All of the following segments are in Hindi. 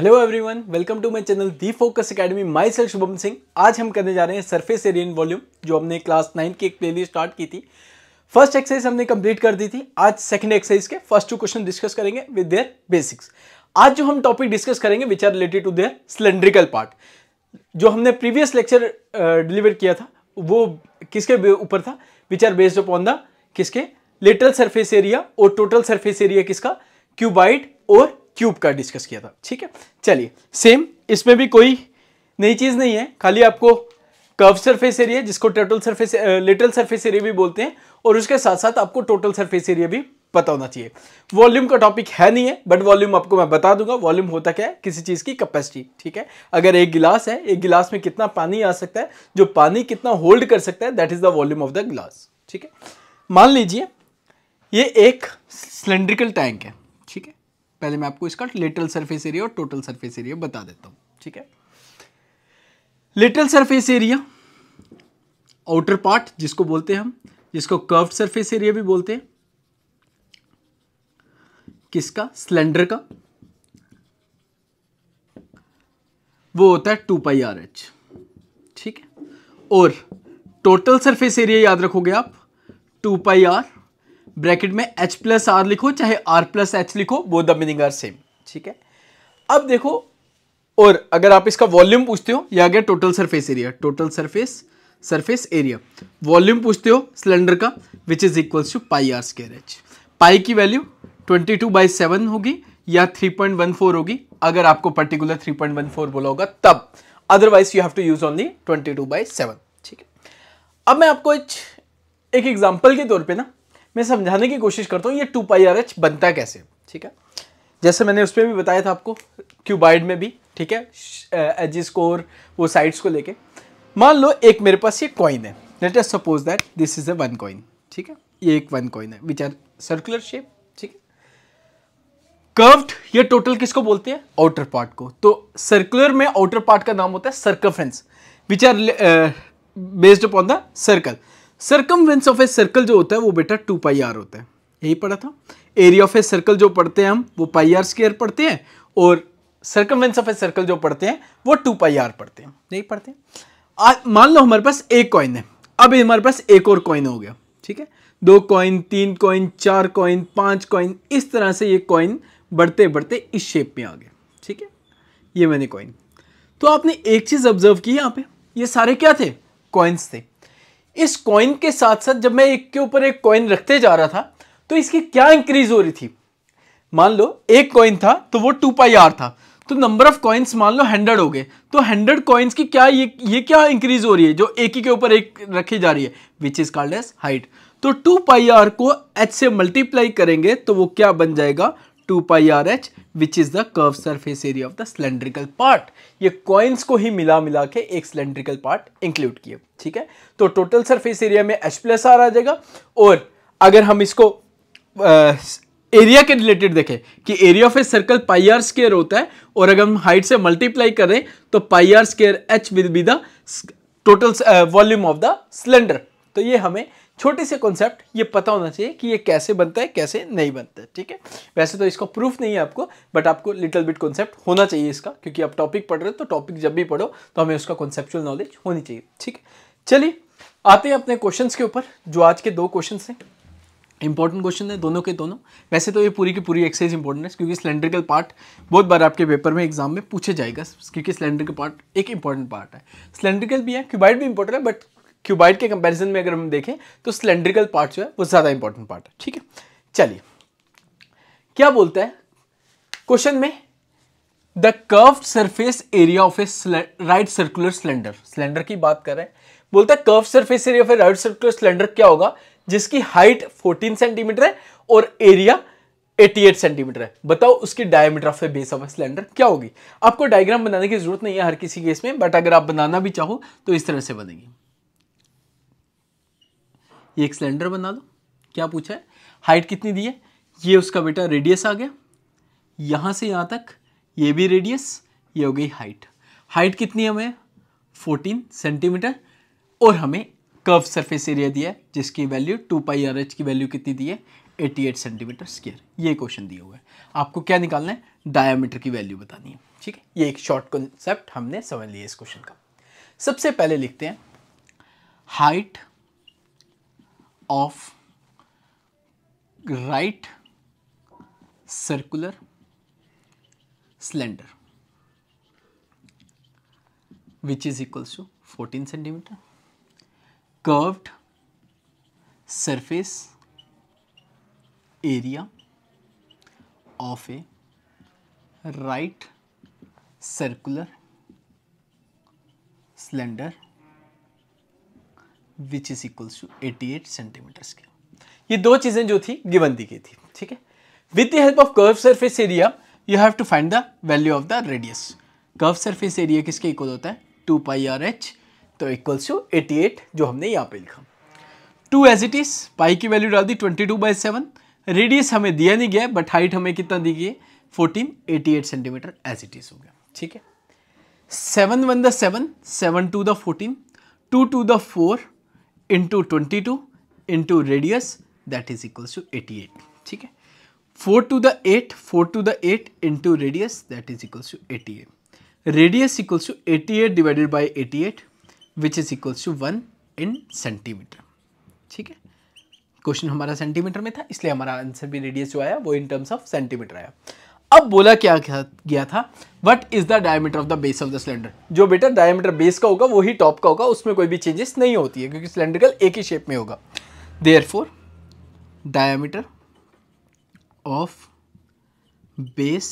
hello everyone welcome to my channel the focus academy myself Shubham Singh आज हम करने जा रहे हैं सरफेस एरिया इन वॉल्यूम जो हमने क्लास नाइन की एक प्लेलिस्ट स्टार्ट की थी फर्स्ट एक्सरसाइज हमने कंप्लीट कर दी थी आज सेकंड एक्सरसाइज के फर्स्ट टू क्वेश्चन डिस्कस करेंगे विद देयर बेसिक्स आज जो हम टॉपिक डिस्कस करेंगे which are related to their cylindrical part जो हमने प्रीवियस लेक्चर डिलीवर किया था वो किसके ऊपर था which are based upon the किसके लिटल सरफेस एरिया और टोटल सर्फेस एरिया किसका क्यूबाइट और क्यूब का डिस्कस किया था ठीक है चलिए सेम इसमें भी कोई नई चीज़ नहीं है खाली आपको कर्व सरफेस एरिया जिसको total surface lateral surface area भी बोलते हैं और उसके साथ साथ आपको टोटल सरफेस एरिया भी पता होना चाहिए वॉल्यूम का टॉपिक है नहीं है बट वॉल्यूम आपको मैं बता दूंगा वॉल्यूम होता क्या है किसी चीज़ की कैपेसिटी ठीक है अगर एक गिलास है एक गिलास में कितना पानी आ सकता है जो पानी कितना होल्ड कर सकता है that is the volume of the glass ठीक है मान लीजिए ये एक सिलेंड्रिकल टैंक है पहले मैं आपको इसका लिटल सरफेस एरिया और टोटल सरफेस एरिया बता देता हूँ ठीक है lateral surface area outer part जिसको बोलते हैं हम जिसको कर्व सरफेस एरिया भी बोलते हैं किसका सिलेंडर का वो होता है टू पाई आर एच ठीक है और टोटल सरफेस एरिया याद रखोगे आप टू पाई आर ब्रैकेट में एच प्लस आर लिखो चाहे आर प्लस एच लिखो वो द मीनिंग आर सेम ठीक है अब देखो और अगर आप इसका वॉल्यूम पूछते हो या आ गया total surface area total surface surface area volume पूछते हो सिलेंडर का which is equal to pi R square H pi की value twenty two by seven होगी या थ्री पॉइंट वन फोर होगी अगर आपको particular three point one four बोला होगा तब otherwise you have to use only twenty two by seven ठीक है अब मैं आपको एक एग्जाम्पल के तौर पे ना मैं समझाने की कोशिश करता हूँ ये टू पाई आर एच बनता कैसे ठीक है जैसे मैंने उसमें भी बताया था आपको क्यूबाइड में भी ठीक है एजिस स्कोर वो साइड्स को लेके मान लो एक मेरे पास ये कॉइन है let's suppose that this is a one coin ठीक है ये एक वन कॉइन है विच आर सर्कुलर शेप ठीक है कर्व्ड ये टोटल किसको बोलते हैं आउटर पार्ट को तो सर्कुलर में आउटर पार्ट का नाम होता है circumference which are based upon the circumference of a circle जो होता है वो बेटा टू पाई आर होता है यही पढ़ा था एरिया ऑफ ए सर्कल जो पढ़ते हैं हम वो पाई आर स्केयर पढ़ते हैं और सर्कमवेंस ऑफ ए सर्कल जो पढ़ते हैं वो टू पाई आर पढ़ते हैं यही पढ़ते हैं मान लो हमारे पास एक कॉइन है अब हमारे पास एक और कॉइन हो गया ठीक है दो कॉइन तीन कॉइन चार कॉइन पांच कॉइन इस तरह से ये कॉइन बढ़ते बढ़ते इस शेप में आ गए ठीक है ये मैंने कॉइन तो आपने एक चीज़ ऑब्जर्व की यहाँ पे ये सारे क्या थे कॉइन्स थे इस कॉइन के साथ साथ जब मैं एक के ऊपर एक कॉइन रखते जा रहा था तो इसकी क्या इंक्रीज हो रही थी मान लो एक कॉइन था तो वो टू पाई आर था तो नंबर ऑफ कॉइन्स मान लो हंड्रेड हो गए तो हंड्रेड कॉइन्स की क्या ये ये क्या इंक्रीज हो रही है जो एक ही के ऊपर एक रखी जा रही है which is called as height तो टू पाई आर को एच से मल्टीप्लाई करेंगे तो वो क्या बन जाएगा two pi R H which is the curve surface area of the cylindrical part ये कॉइन्स को ही मिला मिला के एक सिलेंड्रिकल पार्ट इंक्लूड किए ठीक है तो टोटल सरफेस एरिया में एच प्लस आर आ जाएगा और अगर हम इसको आ, एरिया के रिलेटेड देखें कि area of a circle pi R square होता है और अगर हम हाइट से मल्टीप्लाई करें तो pi R square H will be the total volume of the cylinder तो ये हमें छोटे से कॉन्सेप्ट ये पता होना चाहिए कि ये कैसे बनता है कैसे नहीं बनता है ठीक है वैसे तो इसका प्रूफ नहीं है आपको बट आपको लिटिल बिट कॉन्सेप्ट होना चाहिए इसका क्योंकि आप टॉपिक पढ़ रहे हो तो टॉपिक जब भी पढ़ो तो हमें उसका कॉन्सेप्चुअल नॉलेज होनी चाहिए ठीक है चलिए आते हैं अपने क्वेश्चन के ऊपर जो आज के दो क्वेश्चन हैं इंपॉर्टेंट क्वेश्चन है दोनों के दोनों वैसे तो ये पूरी की पूरी एक्सरसाइज इंपॉर्टेंट है क्योंकि सिलेंड्रिकल पार्ट बहुत बार आपके पेपर में एग्जाम में पूछे जाएगा क्योंकि सिलेंड्रिकल पार्ट एक इंपॉर्टेंट पार्ट है सिलेंड्रिकल भी है क्यूबाइड भी इंपॉर्टेंट है बट क्यूबाइड के कंपैरिजन में अगर हम देखें तो सिलेंड्रिकल पार्ट जो है वो ज़्यादा इंपॉर्टेंट पार्ट है ठीक है चलिए क्या बोलता है क्वेश्चन में the curve surface area of a right circular cylinder cylinder की बात कर रहे हैं बोलता है curve surface area of a right circular cylinder क्या होगा जिसकी हाइट 14 सेंटीमीटर है और एरिया 88 सेंटीमीटर है बताओ उसकी diameter of a base of a cylinder क्या होगी आपको डायग्राम बनाने की जरूरत नहीं है हर किसी केस में बट अगर आप बनाना भी चाहो तो इस तरह से बनेगी ये एक सिलेंडर बना दो क्या पूछा है हाइट कितनी दी है ये उसका बेटा रेडियस आ गया यहाँ से यहाँ तक ये भी रेडियस ये हो गई हाइट हाइट कितनी हमें 14 सेंटीमीटर और हमें कर्व सरफेस एरिया दिया है जिसकी value two pi R H की वैल्यू कितनी दी है 88 सेंटीमीटर स्क्वेयर ये क्वेश्चन दिया हुआ है आपको क्या निकालना है डायमीटर की वैल्यू बतानी है ठीक है ये एक शॉर्ट कॉन्सेप्ट हमने समझ लिया इस क्वेश्चन का सबसे पहले लिखते हैं height of right circular cylinder which is equals to 14 cm curved surface area of a right circular cylinder which is equals to eighty eight centimetre square ये दो चीजें जो थी गिवन दी गई थी ठीक है with the help of curve surface area you have to find the value of the radius curve surface area किसके इक्वल होता है टू पाई आर एच तो इक्वल्स टू एटी एट जो हमने यहाँ पे लिखा to as it is pi की वैल्यू डाल दी twenty two by seven radius हमें दिया नहीं गया बट हाइट हमें कितना दी गई है fourteen eighty eight centimetre as it is हो गया ठीक है seven one the seven seven two the fourteen two two the four into twenty two into radius that is equals to eighty eight ठीक है four two the eight four two the eight into radius that is equals to eighty eight radius equals to eighty eight divided by eighty eight which is equals to one in centimetre ठीक है क्वेश्चन हमारा सेंटीमीटर में था इसलिए हमारा आंसर भी रेडियस जो आया वो इन टर्म्स ऑफ सेंटीमीटर आया अब बोला क्या गया था what is the diameter of the base of the cylinder जो बेटा डायमीटर बेस का होगा वही टॉप का होगा उसमें कोई भी चेंजेस नहीं होती है क्योंकि सिलेंड्रिकल एक ही शेप में होगा therefore diameter of base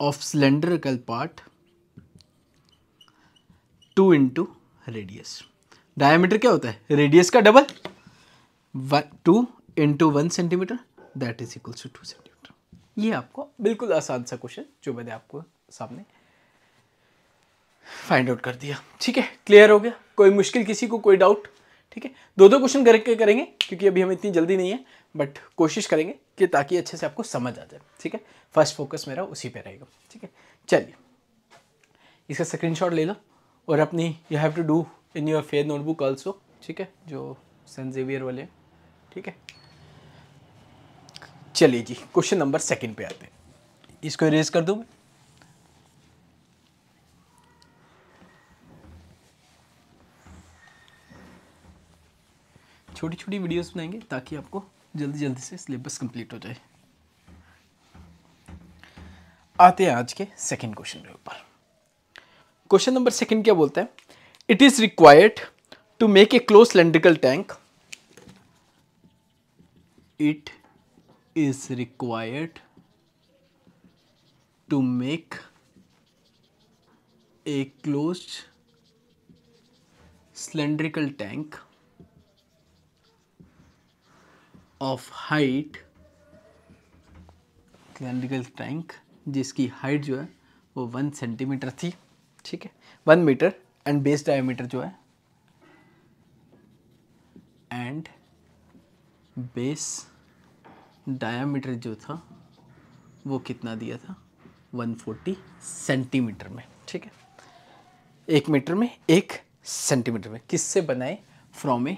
of cylindrical part two into radius diameter क्या होता है रेडियस का double two into one centimetre that is equals to two centimetre ये आपको बिल्कुल आसान सा क्वेश्चन जो मैंने आपको सामने फाइंड आउट कर दिया ठीक है क्लियर हो गया कोई मुश्किल किसी को कोई डाउट ठीक है दो दो क्वेश्चन करके करेंगे क्योंकि अभी हम इतनी जल्दी नहीं है बट कोशिश करेंगे कि ताकि अच्छे से आपको समझ आ जाए ठीक है फर्स्ट फोकस मेरा उसी पे रहेगा ठीक है चलिए इसका स्क्रीनशॉट ले लो और अपनी you have to do in your fair notebook also ठीक है जो सेंट जेवियर वाले ठीक है चलिए जी क्वेश्चन नंबर सेकंड पे आते हैं इसको इरेज कर दूँ छोटी छोटी वीडियोस बनाएंगे ताकि आपको जल्दी जल्दी से सिलेबस कंप्लीट हो जाए आते हैं आज के सेकंड क्वेश्चन के ऊपर क्वेश्चन नंबर सेकंड क्या बोलता है it is required to make a close cylindrical tank it is required to make a closed cylindrical tank of height cylindrical tank जिसकी height जो है वो वन सेंटीमीटर थी ठीक है one metre and base diameter जो है एंड बेस डायामीटर जो था वो कितना दिया था 140 सेंटीमीटर में ठीक है एक मीटर में एक सेंटीमीटर में किससे बनाए from a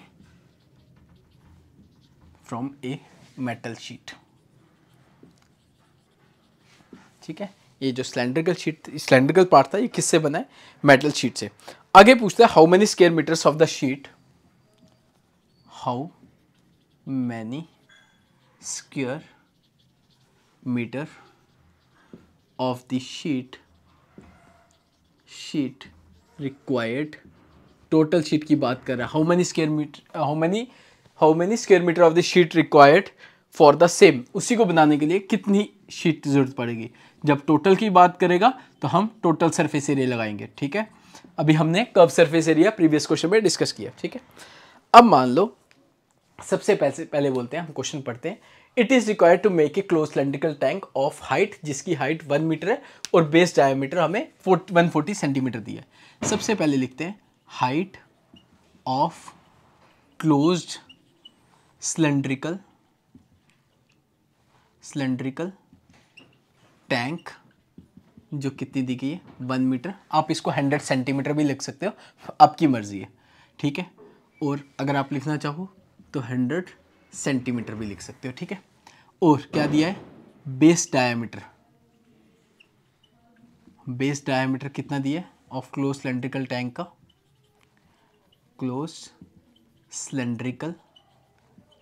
from a metal sheet ठीक है ये जो सिलेंड्रिकल शीट सिलेंड्रिकल पार्ट था ये किससे बनाए मेटल शीट से आगे पूछता है how many square metres of the sheet how many square meter of the sheet sheet required total sheet की बात कर रहा है how many square meter how many how many square meter of the sheet required for the same उसी को बनाने के लिए कितनी sheet जरूरत पड़ेगी जब total की बात करेगा तो हम total surface area लगाएंगे ठीक है अभी हमने कब सरफेस एरिया प्रीवियस क्वेश्चन में डिस्कस किया ठीक है अब मान लो सबसे पहले पहले बोलते हैं हम क्वेश्चन पढ़ते हैं it is required to make a close cylindrical tank of height जिसकी हाइट वन मीटर है और बेस डायमीटर हमें वन फोर्टी सेंटीमीटर दिया है सबसे पहले लिखते हैं height of close cylindrical cylindrical tank जो कितनी दी गई है वन मीटर आप इसको हंड्रेड सेंटीमीटर भी लिख सकते हो आपकी मर्ज़ी है ठीक है और अगर आप लिखना चाहो तो हंड्रेड सेंटीमीटर भी लिख सकते हो ठीक है और क्या दिया है बेस डायमीटर बेस डायामीटर कितना दिया है ऑफ क्लोज सिलेंड्रिकल टैंक का क्लोज सिलेंड्रिकल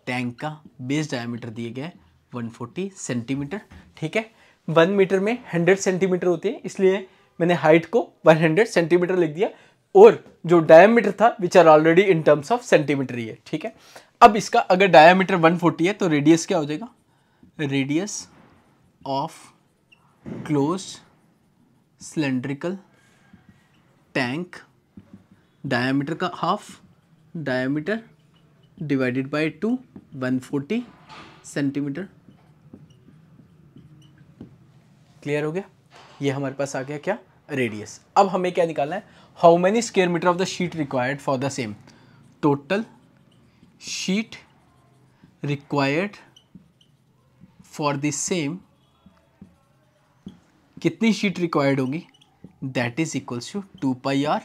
टैंक का बेस डायमीटर दिया गया है 140 सेंटीमीटर ठीक है वन मीटर में 100 सेंटीमीटर होते हैं इसलिए मैंने हाइट को 100 सेंटीमीटर लिख दिया और जो डायमीटर था which are already in terms of centimetre ही है ठीक है अब इसका अगर डायामीटर 140 है तो रेडियस क्या हो जाएगा radius of close cylindrical tank diameter का half diameter divided by two 140 centimetre clear हो गया ये हमारे पास आ गया क्या रेडियस अब हमें क्या निकालना है how many square metre of the sheet required for the same total sheet required for the same कितनी शीट रिक्वायर्ड होगी that is equals to two pi R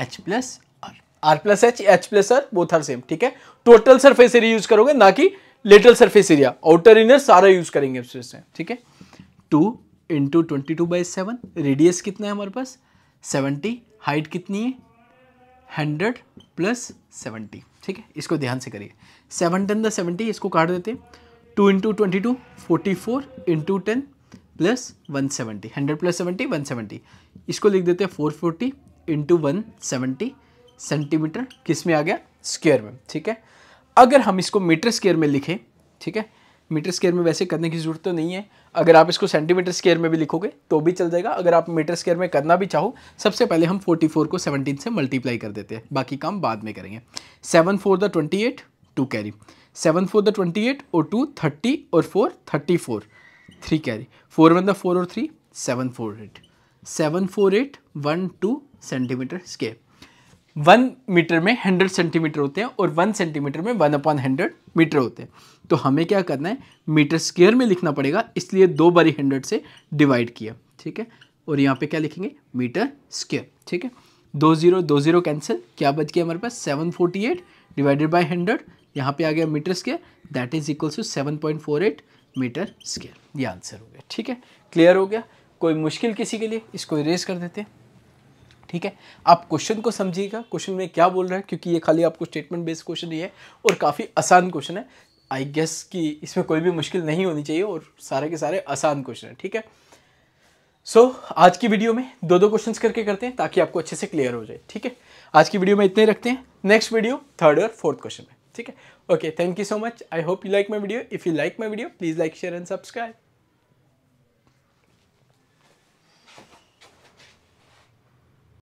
H plus R R plus H H plus R both are same ठीक है टोटल सरफेस एरिया यूज करोगे ना कि lateral surface area outer inner सारा यूज करेंगे ठीक है two into twenty two by seven radius कितना है हमारे पास सेवेंटी हाइट कितनी है हंड्रेड प्लस सेवेंटी ठीक है इसको ध्यान से करिए सेवन टेन द सेवेंटी इसको काट देते two into twenty two forty four into ten plus one seventy hundred plus seventy one seventy इसको लिख देते हैं four forty into one seventy centimetre किस में आ गया स्क्वेयर में ठीक है अगर हम इसको मीटर स्क्वेयर में लिखें ठीक है मीटर स्केयर में वैसे करने की ज़रूरत तो नहीं है अगर आप इसको सेंटीमीटर स्केयर में भी लिखोगे तो भी चल जाएगा अगर आप मीटर स्केयर में करना भी चाहो सबसे पहले हम 44 को 17 से मल्टीप्लाई कर देते हैं बाकी काम बाद में करेंगे seven four the twenty eight two carry seven four the twenty eight और टू थर्टी और four thirty four three carry four one the four और three seven four eight seven four eight one two centimetre square one metre में हंड्रेड सेंटीमीटर होते हैं और वन सेंटीमीटर में वन अपॉन हंड्रेड मीटर होते हैं तो हमें क्या करना है मीटर स्क्वेयर में लिखना पड़ेगा इसलिए दो बारी हंड्रेड से डिवाइड किया ठीक है और यहाँ पे क्या लिखेंगे मीटर स्क्वेयर ठीक है दो ज़ीरो दो ज़ीरो कैंसिल क्या बच गया हमारे पास seven forty eight divided by hundred यहाँ पे आ गया metre square that is equal to seven point four eight metre square ये आंसर हो गया ठीक है क्लियर हो गया कोई मुश्किल किसी के लिए इसको इरेज कर देते हैं ठीक है आप क्वेश्चन को समझिएगा क्वेश्चन में क्या बोल रहा है क्योंकि ये खाली आपको स्टेटमेंट बेस्ड क्वेश्चन ही है और काफ़ी आसान क्वेश्चन है आई गेस कि इसमें कोई भी मुश्किल नहीं होनी चाहिए और सारे के सारे आसान क्वेश्चन हैं ठीक है सो so, आज की वीडियो में दो दो क्वेश्चन करके करते हैं ताकि आपको अच्छे से क्लियर हो जाए ठीक है आज की वीडियो में इतने रखते हैं नेक्स्ट वीडियो थर्ड और फोर्थ क्वेश्चन में ठीक है okay thank you so much I hope you like my video if you like my video please like share and subscribe